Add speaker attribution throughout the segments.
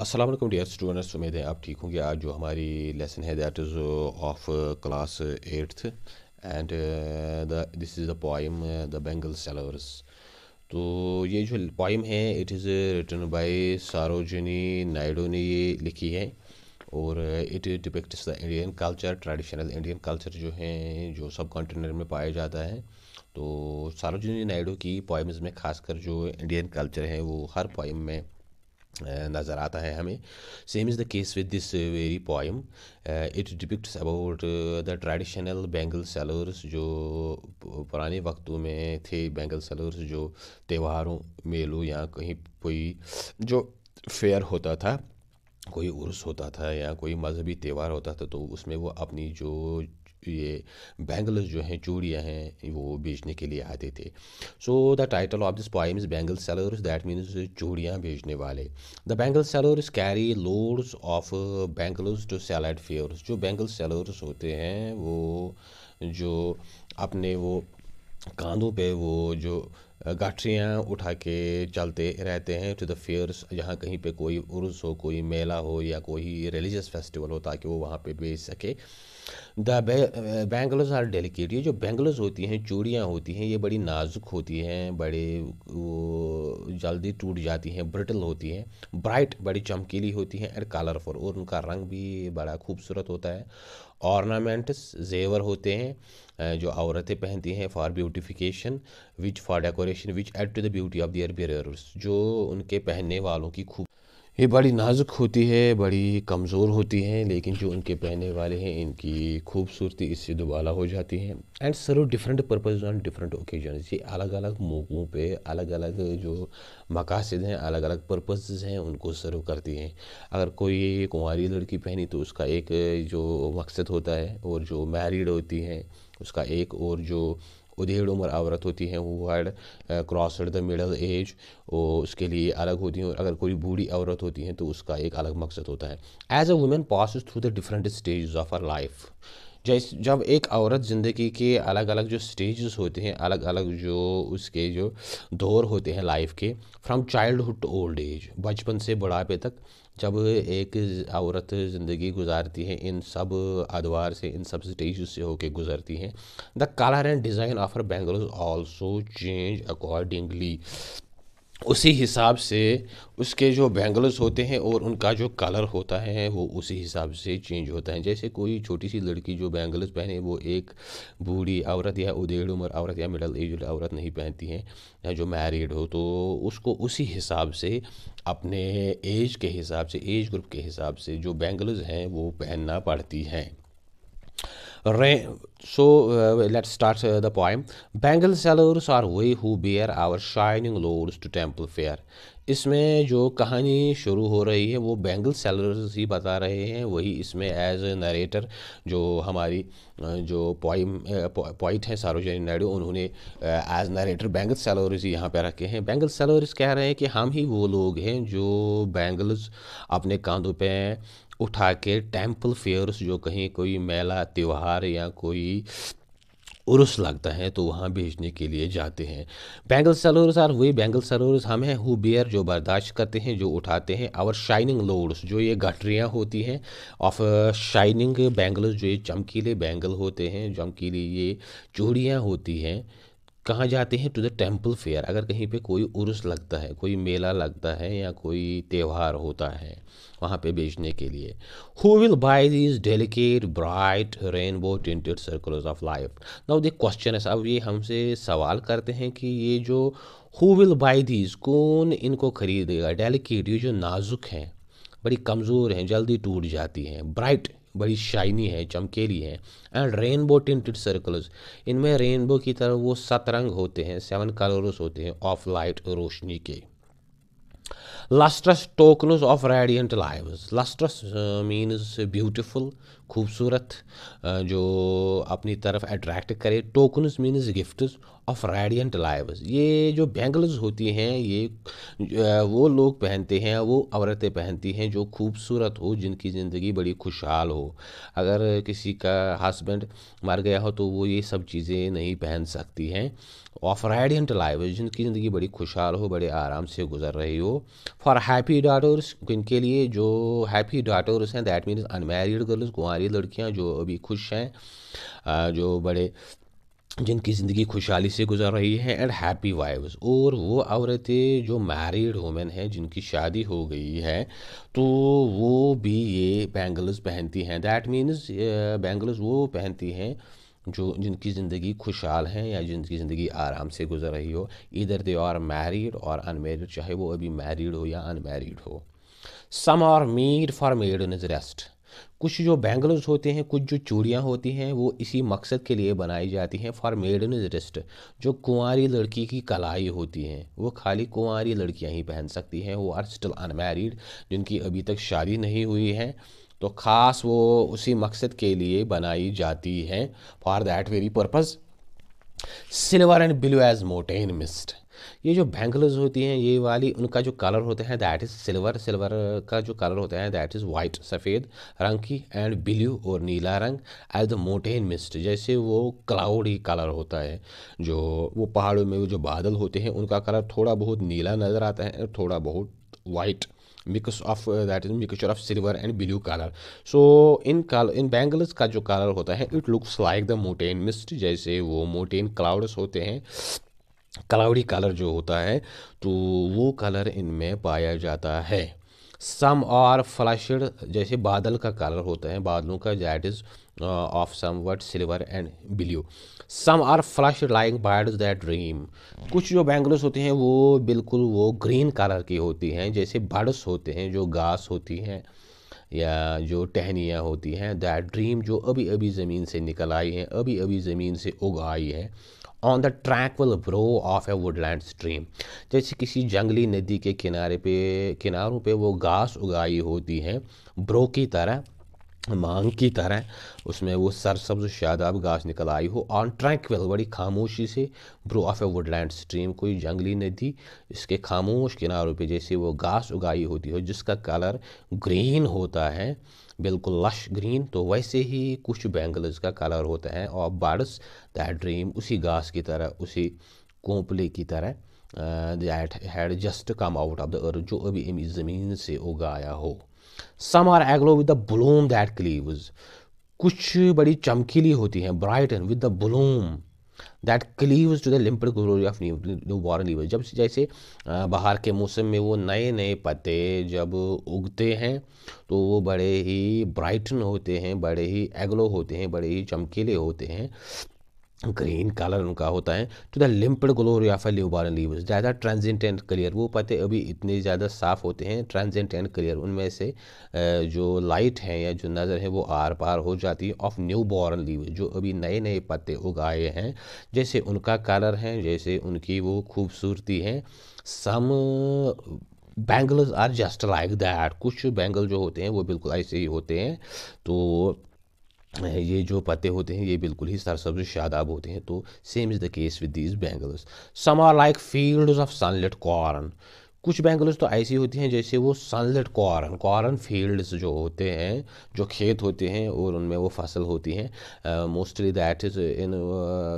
Speaker 1: Aslam dear students उम्मीद है आप ठीक होंगे आज जो हमारी लेसन है that is of class eighth and this is the poem the bangle sellers तो ये जो पॉइम है it is written by Sarojini Naidu ने ये लिखी है और it depicts the Indian culture traditional Indian culture जो है जो सब कॉन्टिनेंट में पाया जाता है तो सारोजनी नायडू की पॉइम्स में खासकर जो इंडियन कल्चर है वो हर पॉइम में नज़र आता है हमें same is the case with this very poem it depicts about the traditional bangle sellers जो पुराने वक्तों में थे बेंगल सेलर्स जो त्योहारों मेलों या कहीं कोई जो फेयर होता था कोई उर्स होता था या कोई मजहबी त्यौहार होता था तो उसमें वो अपनी जो ये बैंगल्स जो हैं चूड़ियाँ हैं वो बेचने के लिए आते थे so the title of this poem is bangle sellers that means चूड़ियाँ बेचने वाले the bangle sellers carry loads of bangles to sell at fairs जो बैंगल सेलर्स होते हैं वो जो अपने वो कांधों पे वो जो uh, गाठियाँ उठा के चलते रहते हैं टू द फेयर्स जहाँ कहीं पे कोई उर्स हो कोई मेला हो या कोई रिलीजियस फेस्टिवल हो ताकि वो वहाँ पे बेच सके द बैंगल्स आर डेलिकेट ये जो बैंगल्स होती हैं चूड़ियाँ होती हैं ये बड़ी नाजुक होती हैं बड़े वो जल्दी टूट जाती हैं ब्रिटल होती हैं ब्राइट बड़ी चमकीली होती हैं एंड कलरफुल और उनका रंग भी बड़ा खूबसूरत होता है ऑर्नामेंट्स जेवर होते हैं जो औरतें पहनती हैं for beautification which for decoration which add to the beauty of their wearer जो उनके पहनने वालों की खूब ये बड़ी नाजुक होती है बड़ी कमज़ोर होती हैं लेकिन जो उनके पहने वाले हैं इनकी खूबसूरती इससे दोबाला हो जाती है and serve different purpose on different occasion ये अलग अलग मौक़ों पे अलग अलग जो मकासद हैं अलग अलग पर्पज हैं उनको सर्व करती हैं अगर कोई कुंवारी लड़की पहनी तो उसका एक जो मकसद होता है और जो मैरिड होती हैं उसका एक और जो उधेड़ उम्र औरत होती हैं वो had cross the middle age वो उसके लिए अलग होती हैं और अगर कोई बूढ़ी औरत होती हैं तो उसका एक अलग मकसद होता है as a women pass through the different stage of our life जैसे जब एक औरत ज़िंदगी के अलग अलग जो स्टेजेस होते हैं अलग अलग जो उसके जो दौर होते हैं लाइफ के from childhood to old age बचपन से बुढ़ापे तक जब एक औरत ज़िंदगी गुजारती है इन सब अदवार से इन सब स्टेज से होकर गुजरती है the colour and design of her bangles also change accordingly उसी हिसाब से उसके जो बैंगल्स होते हैं और उनका जो कलर होता है वो उसी हिसाब से चेंज होता है जैसे कोई छोटी सी लड़की जो बैंगल्स पहने वो एक बूढ़ी औरत या उधेड़ उम्र औरत या मिडल एज औरत नहीं पहनती है या जो मैरिड हो तो उसको उसी हिसाब से अपने एज के हिसाब से एज ग्रुप के हिसाब से जो बैंगल्स हैं वो पहनना पड़ती हैं So uh, let's start uh, the poem. Bangle sellers are we who bear our shining lords to temple fair. इसमें जो कहानी शुरू हो रही है वो बैंगल सेलर्स ही बता रहे हैं वही इसमें एज ए नरेटर जो हमारी uh, जो पॉइम पॉइट uh, हैं सरोजनी नायडू उन्होंने एज नरेटर बैंगल सेलर्स ही यहाँ पर रखे हैं बैंगल सेलर्स कह रहे हैं कि हम ही वो लोग हैं जो बैंगल्स अपने कांधों पे उठा के टेम्पल फेयर्स जो कहीं कोई मेला त्यौहार या कोई उर्स लगता है तो वहाँ भेजने के लिए जाते हैं बैंगल सलोर्स आर वही बैंगल सलोर्स हम हैं हु बियर जो बर्दाश्त करते हैं जो उठाते हैं और शाइनिंग लोड्स जो ये गठरियाँ होती हैं ऑफ शाइनिंग बैंगल्स जो ये चमकीले बैंगल होते हैं चमकीले ये चूड़ियाँ होती हैं कहाँ जाते हैं टू द टेम्पल फेयर अगर कहीं पे कोई उर्स लगता है कोई मेला लगता है या कोई त्यौहार होता है वहाँ पे बेचने के लिए who will buy these delicate bright rainbow tinted circles of life now the question है अब ये हमसे सवाल करते हैं कि ये जो हु विल बाय दीज कौन इनको खरीदेगा डेलिकेट ये जो नाजुक हैं बड़ी कमज़ोर हैं जल्दी टूट जाती हैं ब्राइट बड़ी शाइनी है चमकेली है एंड रेनबो टिंटेड सर्कल्स इनमें रेनबो की तरह वो सतरंग होते हैं सेवन कलर्स होते हैं ऑफ लाइट रोशनी के lustrous token of radiant lives lustrous means beautiful खूबसूरत uh, जो अपनी तरफ अट्रैक्ट करे token means gifts of radiant lives ये जो बैंगल्स होती हैं ये uh, वो लोग पहनते हैं वो औरतें पहनती हैं जो खूबसूरत हो जिनकी ज़िंदगी बड़ी खुशहाल हो अगर किसी का हस्बैंड मर गया हो तो वो ये सब चीज़ें नहीं पहन सकती हैं ऑफ रेडियंट लाइफ जिनकी ज़िंदगी बड़ी खुशहाल हो बड़े आराम से गुजर रही हो फॉर हैप्पी डाटर्स इनके लिए जो हैप्पी डाटर्स हैं दैट मीन्स अनमेरिड गर्ल्स कुंवारी लड़कियाँ जो अभी खुश हैं जो बड़े जिनकी ज़िंदगी खुशहाली से गुजर रही है एंड हैप्पी वाइव्स और वो औरतें जो मैरिड वुमेन हैं जिनकी शादी हो गई है तो वो भी ये बैंगल्स पहनती हैं दैट मीन्स बैंगल्स वो पहनती हैं जो जिनकी ज़िंदगी खुशहाल है या जिनकी ज़िंदगी आराम से गुजर रही हो इधर दे और मैरिड और अनमेरिड चाहे वो अभी मैरिड हो या अनमेरिड हो some are made for maiden wrist कुछ जो बैंगल्स होते हैं कुछ जो चूड़ियाँ होती हैं वो इसी मकसद के लिए बनाई जाती हैं फॉर मेड इन रेस्ट जो कुंवारी लड़की की कलाई होती हैं वो खाली कुंवारी लड़कियाँ ही पहन सकती हैं वो आर स्टिल अनमेरिड जिनकी अभी तक शादी नहीं हुई है तो ख़ास वो उसी मकसद के लिए बनाई जाती हैं for that very purpose silver and blue as mountain mist ये जो बैंगल्स होती हैं ये वाली उनका जो कलर होता है दैट इज़ सिल्वर सिल्वर का जो कलर होता है दैट इज़ वाइट सफ़ेद रंग की एंड ब्लू और नीला रंग एज द मोटेन मिस्ट जैसे वो क्लाउड ही कलर होता है जो वो पहाड़ों में वो जो बादल होते हैं उनका कलर थोड़ा बहुत नीला नज़र आता है थोड़ा बहुत white mix of that is mixture of silver and blue colour so in colour in bangles का जो कलर होता है it looks like the mountain mist जैसे वो मोटेन क्लाउड्स होते हैं क्लाउडी कलर जो होता है तो वो कलर इनमें पाया जाता है सम और फ्लशड जैसे बादल का कलर होता है बादलों का that is Uh, of somewhat silver and blue. Some are flush lying birds that dream. कुछ जो बैंगलोस होते हैं वो बिल्कुल वो ग्रीन कलर की होती हैं जैसे बर्ड्स होते हैं जो घास होती हैं या जो टहनियाँ होती हैं दैट ड्रीम जो अभी अभी ज़मीन से निकल आई हैं अभी अभी ज़मीन से उग आई हैं on the tranquil brow of a woodland stream जैसे किसी जंगली नदी के किनारे पे किनारों पे वो घास उगाई होती हैं ब्रो की तरह मांग की तरह उसमें वो सरसब्ज शादाब घास निकल आई हो ऑन ट्रैंक्विल बड़ी खामोशी से brow of a woodland stream कोई जंगली नदी इसके खामोश किनारों पे जैसे वो घास उगाई होती हो जिसका कलर ग्रीन होता है बिल्कुल लश ग्रीन तो वैसे ही कुछ बैंगल्स का कलर होता है और बर्ड्स दैट ड्रीम उसी घास की तरह उसी कोंपले की तरह that had just come out of the earth जो अभी ज़मीन से उगाया हो some are aglow with the bloom that cleaves कुछ बड़ी चमकीली होती हैं and with the bloom that cleaves to the limpid glory of new new born leaves जब जैसे बाहर के मौसम में वो नए नए पत्ते जब उगते हैं तो वो बड़े ही ब्राइटन होते हैं बड़े ही एग्लो होते हैं बड़े ही चमकीले होते हैं ग्रीन कलर उनका होता है to the limpid glory of a newborn leaf ज़्यादा ट्रांजेंट एंड क्लियर वो पत्ते अभी इतने ज़्यादा साफ होते हैं ट्रांजेंट एंड क्लियर उनमें से जो लाइट है या जो नज़र है वो आर पार हो जाती है ऑफ न्यू बॉर्न लीव जो अभी नए नए पत्ते उगाए हैं जैसे उनका कलर है जैसे उनकी वो खूबसूरती है some bangles are just like that कुछ बैंगल जो होते हैं वो बिल्कुल ऐसे ही होते हैं तो ये जो पत्ते होते हैं ये बिल्कुल ही सरसब्ज शादाब होते हैं तो same is the case with these bangles some are like field of sunlit corn कुछ बैंगल्स तो ऐसी होती हैं जैसे वो सनलेट कॉर्न कॉर्न फील्ड्स जो होते हैं जो खेत होते हैं और उनमें वो फसल होती हैं मोस्टली दैट इज़ इन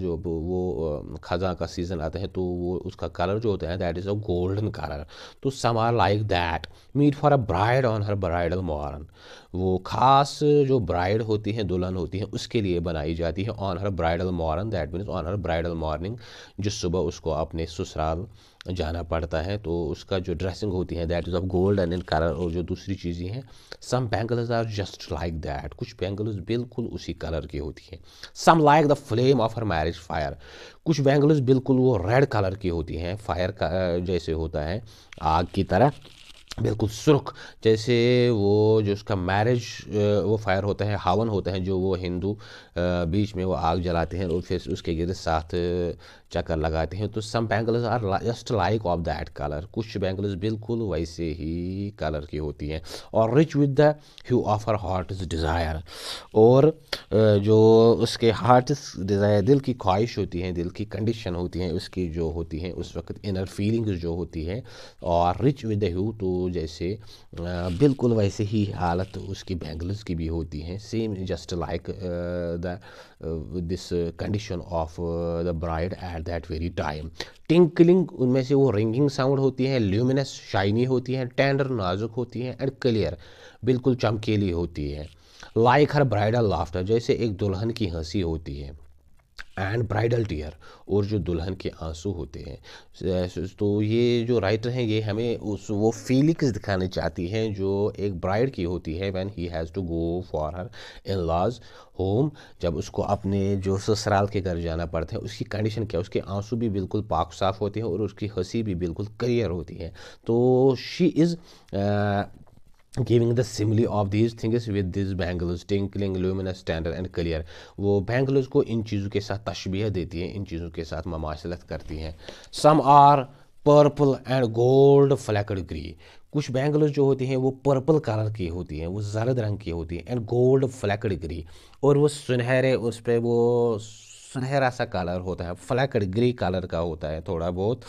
Speaker 1: जो वो खजा का सीज़न आता है तो वो उसका कलर जो होता है that is a golden colour so some are like that meet for a bride on her bridal morn वो ख़ास जो ब्राइड होती हैं दुल्हन होती हैं उसके लिए बनाई जाती है on her bridal morn that means on her bridal morning जिस सुबह उसको अपने ससुराल जाना पड़ता है तो उसका जो ड्रेसिंग होती है that is of gold and in colour और जो दूसरी चीज़ें हैं some bangles are just like that कुछ बैंगल्स बिल्कुल उसी कलर की होती हैं some like the flame of her marriage fire कुछ बैंगल्स बिल्कुल वो रेड कलर की होती हैं फायर का जैसे होता है आग की तरह बिल्कुल सुर्ख जैसे वो जो उसका मैरिज वो फायर होता है हावन होता है जो वो हिंदू बीच में वो आग जलाते हैं और फिर उसके गिर साथ चक्कर लगाते हैं तो some bangles are just like of that colour कुछ बैंगल्स बिल्कुल वैसे ही कलर की होती हैं और rich with the hue of our heart desire और जो उसके हार्ट डिज़ायर दिल की ख्वाहिश होती है दिल की कंडीशन होती है उसकी जो होती है उस वक्त इनर फीलिंग्स जो होती है और रिच विद द ह्यू तो जैसे बिल्कुल वैसे ही हालत उसकी बैंगल्स की भी होती है same just like the this condition of the bride at that very time tinkling उनमें से वो रिंगिंग साउंड होती है ल्यूमिनस शाइनी होती है टेंडर नाजुक होती है एंड क्लियर बिल्कुल चमकीली होती है लाइक हर ब्राइडल लाफ्टर जैसे एक दुल्हन की हंसी होती है एंड ब्राइडल टीयर और जो दुल्हन के आंसू होते हैं तो ये जो राइटर हैं ये हमें उस वो फीलिंग्स दिखाने चाहती हैं जो एक ब्राइड की होती है when he has to go for her in laws home जब उसको अपने जो ससुराल के घर जाना पड़ता है उसकी कंडीशन क्या है उसके आंसू भी बिल्कुल पाक साफ होते हैं और उसकी हंसी भी बिल्कुल क्लियर होती है तो she is giving the simile of these things with this bangles tinkling luminous tender and clear वो बैंगल्स को इन चीज़ों के साथ तशबीह देती हैं इन चीज़ों के साथ ममासलत करती हैं some are purple and gold flecked grey कुछ बैंगल्स जो होती हैं वो पर्पल कलर की होती हैं वो जरद रंग की होती हैं एंड गोल्ड फ्लैकड ग्री और वो सुनहरे उस पर वो सुनहरा सा कलर होता है फ्लैकड ग्रे कलर का होता है थोड़ा बहुत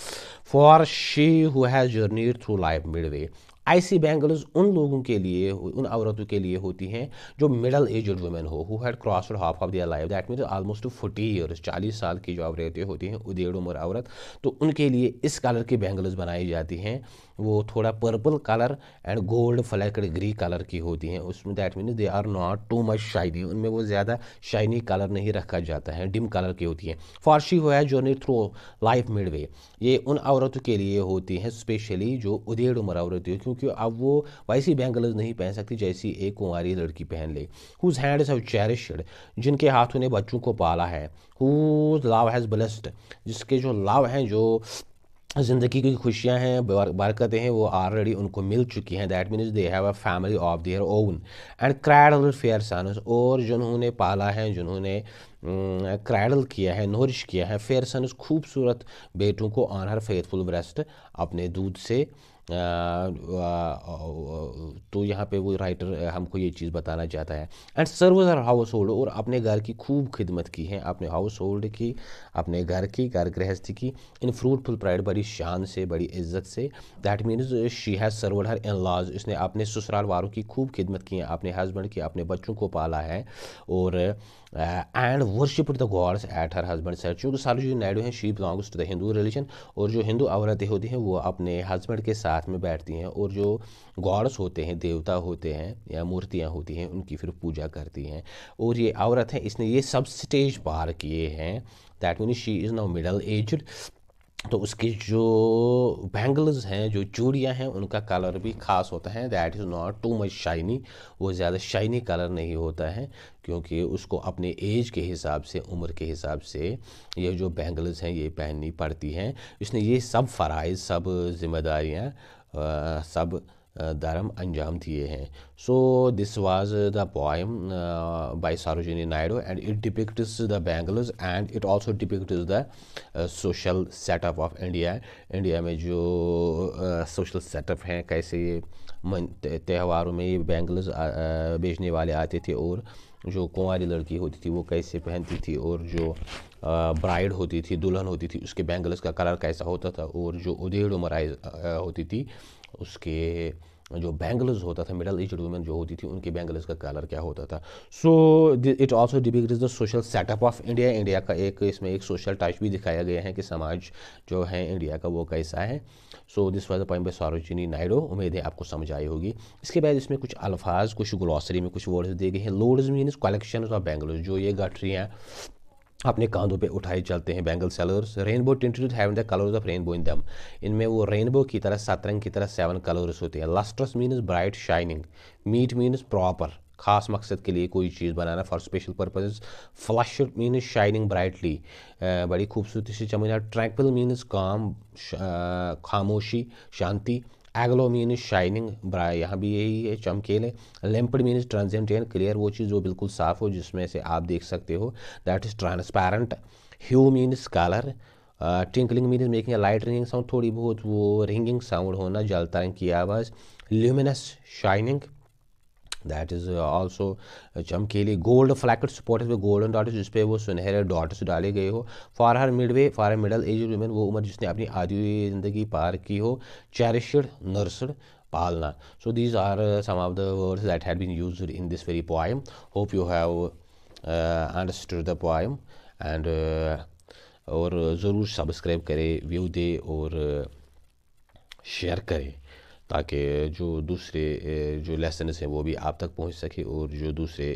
Speaker 1: for she who has journey through life midway ऐसी बैंगल्स उन लोगों के लिए उन औरतों के लिए होती हैं जो मिडल एजड वुमेन हो who had cross half of their life that mean almost forty years चालीस साल की जो औरतें होती हैं उदेड़ उम्र औरत तो उनके लिए इस कलर की बैंगल्स बनाई जाती हैं वो थोड़ा purple colour and gold flecked grey colour की होती हैं उसमें that mean they are not too much shiny उनमें वो ज़्यादा शाइनी कलर नहीं रखा जाता है डिम कलर की होती हैं फारसी हुआ है नहीं थ्रो लाइफ मिडवे ये उन औरतों के लिए होती हैं स्पेशली जो उदेड़ उम्र औरतें क्योंकि क्योंकि अब वो वैसी बैंगल्स नहीं पहन सकती जैसी एक कुंवारी लड़की पहन ले हुज हैंड हैव चेरिश्ड जिनके हाथों ने बच्चों को पाला है हुज लव हैज़ ब्लस्ड जिसके जो लव हैं जो ज़िंदगी की खुशियाँ हैं बरकतें हैं वो ऑलरेडी उनको मिल चुकी हैं that means they have a family of their own and cradle fair sons और जिन्होंने पाला है जिन्होंने क्रैडल किया है नोरिश किया है फेयर सनस खूबसूरत बेटों को ऑन हर फेथफुल ब्रेस्ट अपने दूध से तो यहाँ पे वो राइटर हमको ये चीज़ बताना चाहता है and serves are household और अपने घर की खूब खिदमत की है अपने हाउस होल्ड की अपने घर की घर गृहस्थी की इन फ्रूटफुल प्राइड बड़ी शान से बड़ी इज्जत से that means she has served her in laws इसने अपने ससुराल वालों की खूब खिदमत की है अपने हस्बैंड की अपने बच्चों को पाला है और and worship the gods at her husband set चूँकि सालू जो नायडू हैं she belongs to the Hindu religion और जो हिंदू औरतें होती हैं वो अपने हस्बैंड के साथ साथ में बैठती हैं और जो गॉड्स होते हैं देवता होते हैं या मूर्तियाँ होती हैं उनकी फिर पूजा करती हैं और ये औरत हैं इसने ये सब स्टेज पार किए हैं that mean she is now middle aged तो उसकी जो बैंगल्स हैं जो चूड़ियाँ हैं उनका कलर भी ख़ास होता है that is not too much shiny वो ज़्यादा शाइनी कलर नहीं होता है क्योंकि उसको अपने एज के हिसाब से उम्र के हिसाब से ये जो बैंगल्स हैं ये पहननी पड़ती हैं इसने ये सब फ़राइज़ सब जिम्मेदारियाँ सब धर्म अंजाम दिए हैं so this was the poem by Sarojini Naidu and it depicts the Bengaluru and it also depicts the social setup of India India में जो सोशल सेटअप हैं कैसे त्यौहारों में ये बैंगल्स बेचने वाले आते थे और जो कुंवारी लड़की होती थी वो कैसे पहनती थी और जो ब्राइड होती थी दुल्हन होती थी उसके बैंगल्स का कलर कैसा होता था और जो उधेड़ उमराइज होती थी उसके जो बैंगल्स होता था मिडल एज वुमेन जो होती थी उनके बैंगल्स का कलर क्या होता था so it also depict the social setup of India India का एक इसमें एक सोशल टच भी दिखाया गया है कि समाज जो है इंडिया का वो कैसा है so this was the point by Sarojini Naidu उम्मीद है आपको समझ आई होगी इसके बाद इसमें कुछ अल्फाज कुछ ग्लॉसरी में कुछ वर्ड्स दिए गए हैं loads mean collection of bangles जो ये गठरी हैं अपने कांधों पे उठाए चलते हैं bangle sellers rainbow tinted have the colours of rainbow in them इनमें वो रेनबो की तरह सतरंग की तरह सेवन कलर्स होते हैं lustrous means bright shining meet means proper खास मकसद के लिए कोई चीज़ बनाना for special purposes flush means shining brightly बड़ी खूबसूरती से चमकना ट्रैंकल मीन्स काम खामोशी शांति एग्लो मीन शाइनिंग ब्रा यहाँ भी यही है चमकेले limpid mean transient and clear वो चीज़ जो बिल्कुल साफ हो जिसमें से आप देख सकते हो that is transparent hue means colour tinkling mean making a light ringing sound थोड़ी बहुत वो रिंगिंग साउंड होना जलता रंग की आवाज़ luminous shining that is also चमकीली के लिए gold flecked spotted with golden dots जिसपे वो सुनहरे डॉट्स डाले गए हो for her midway for her middle age women वो उम्र जिसने अपनी आधी ज़िंदगी पार की हो चेरिश नर्सड पालना so these are some of the words that had been use in this very poem hope you have understood the poem and और uh, ज़रूर सब्सक्राइब करें व्यू दे और शेयर uh, करें ताकि जो दूसरे जो लेसनस हैं वो भी आप तक पहुंच सके और जो दूसरे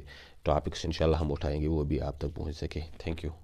Speaker 1: टॉपिक्स इंशाल्लाह हम उठाएंगे वो भी आप तक पहुंच सके थैंक यू